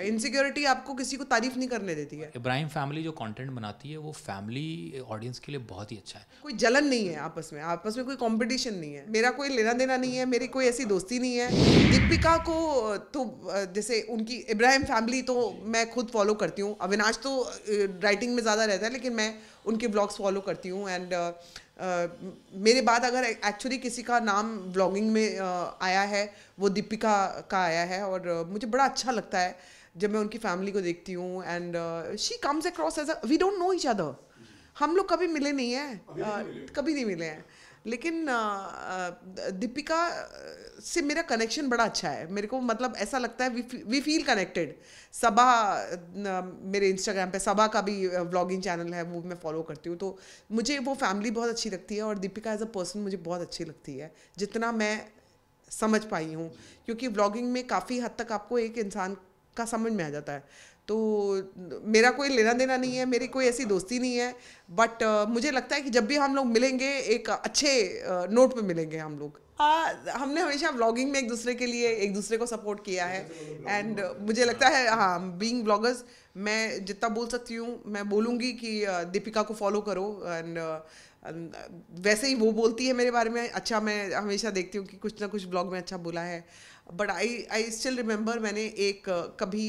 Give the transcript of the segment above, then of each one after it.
insecurity आपको किसी को तारीफ नहीं करने देती है इब्राहिम फैमिली जो कंटेंट बनाती है वो फैमिली ऑडियंस के लिए बहुत ही अच्छा है कोई जलन नहीं है आपस में आपस में कोई कंपटीशन नहीं है मेरा कोई लेना देना नहीं है मेरी कोई ऐसी दोस्ती नहीं है दीपिका को तो जैसे उनकी इब्राहिम फैमिली तो मैं खुद फॉलो करती हूँ अविनाश तो राइटिंग में ज़्यादा रहता है लेकिन मैं उनके ब्लॉग्स फॉलो करती हूँ एंड मेरे बाद अगर एक्चुअली किसी का नाम ब्लॉगिंग में आया है वो दीपिका का आया है और मुझे बड़ा अच्छा लगता है जब मैं उनकी फैमिली को देखती हूँ and she comes across as we don't know each other हम लोग कभी मिले नहीं हैं कभी नहीं मिले uh, हैं लेकिन uh, uh, दीपिका से मेरा कनेक्शन बड़ा अच्छा है मेरे को मतलब ऐसा लगता है वी फील कनेक्टेड सबा मेरे इंस्टाग्राम पे सबा का भी व्लॉगिंग चैनल है वो मैं फॉलो करती हूँ तो मुझे वो फैमिली बहुत अच्छी लगती है और दीपिका एज अ पर्सन मुझे बहुत अच्छी लगती है जितना मैं समझ पाई हूँ क्योंकि व्लॉगिंग में काफ़ी हद तक आपको एक इंसान का समझ में आ जाता है तो मेरा कोई लेना देना नहीं है मेरी कोई ऐसी दोस्ती नहीं है बट uh, मुझे लगता है कि जब भी हम लोग मिलेंगे एक अच्छे नोट uh, पे मिलेंगे हम लोग uh, हमने हमेशा ब्लॉगिंग में एक दूसरे के लिए एक दूसरे को सपोर्ट किया है एंड uh, मुझे लगता है हाँ बींग ब्लॉगर्स मैं जितना बोल सकती हूँ मैं बोलूँगी कि uh, दीपिका को फॉलो करो एंड uh, वैसे ही वो बोलती है मेरे बारे में अच्छा मैं हमेशा देखती हूँ कि कुछ ना कुछ ब्लॉग में अच्छा बोला है but I I still remember मैंने एक कभी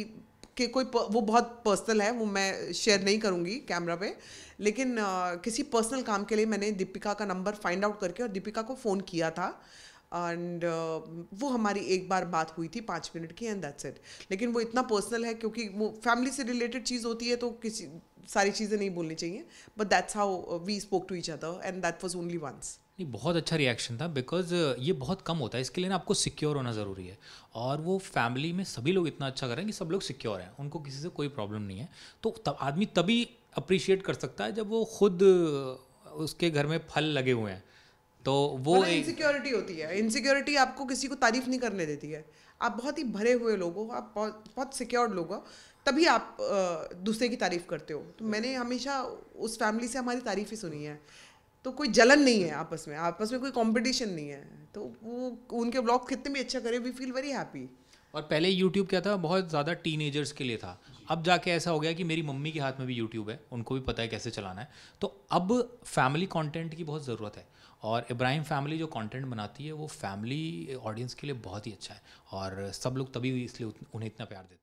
कि कोई वो बहुत पर्सनल है वो मैं शेयर नहीं करूँगी कैमरा पे लेकिन आ, किसी पर्सनल काम के लिए मैंने दीपिका का नंबर फाइंड आउट करके और दीपिका को फ़ोन किया था एंड uh, वो हमारी एक बार बात हुई थी पाँच मिनट की एंड दैट्स इट लेकिन वो इतना पर्सनल है क्योंकि वो फैमिली से रिलेटेड चीज़ होती है तो किसी सारी चीज़ें नहीं बोलनी चाहिए but that's how we spoke to each other and that was only once नहीं बहुत अच्छा रिएक्शन था बिकॉज ये बहुत कम होता है इसके लिए ना आपको सिक्योर होना ज़रूरी है और वो फैमिली में सभी लोग इतना अच्छा कर रहे हैं कि सब लोग सिक्योर हैं उनको किसी से कोई प्रॉब्लम नहीं है तो तब आदमी तभी अप्रिशिएट कर सकता है जब वो खुद उसके घर में फल लगे हुए हैं तो वो इनसिक्योरिटी मतलब होती है इनसिक्योरिटी आपको किसी को तारीफ नहीं करने देती है आप बहुत ही भरे हुए लोग हो आप बहुत बहुत सिक्योर्ड लोग हो तभी आप दूसरे की तारीफ करते हो तो मैंने हमेशा उस फैमिली से हमारी तारीफ़ ही सुनी है तो कोई जलन नहीं है आपस में आपस में कोई कंपटीशन नहीं है तो वो उनके ब्लॉग कितने भी अच्छा करे वी फील वेरी हैप्पी और पहले यूट्यूब क्या था बहुत ज़्यादा टीनेजर्स के लिए था अब जाके ऐसा हो गया कि मेरी मम्मी के हाथ में भी यूट्यूब है उनको भी पता है कैसे चलाना है तो अब फैमिली कॉन्टेंट की बहुत ज़रूरत है और इब्राहिम फैमिली जो कंटेंट बनाती है वो फैमिली ऑडियंस के लिए बहुत ही अच्छा है और सब लोग तभी इसलिए उन्हें इतना प्यार देते हैं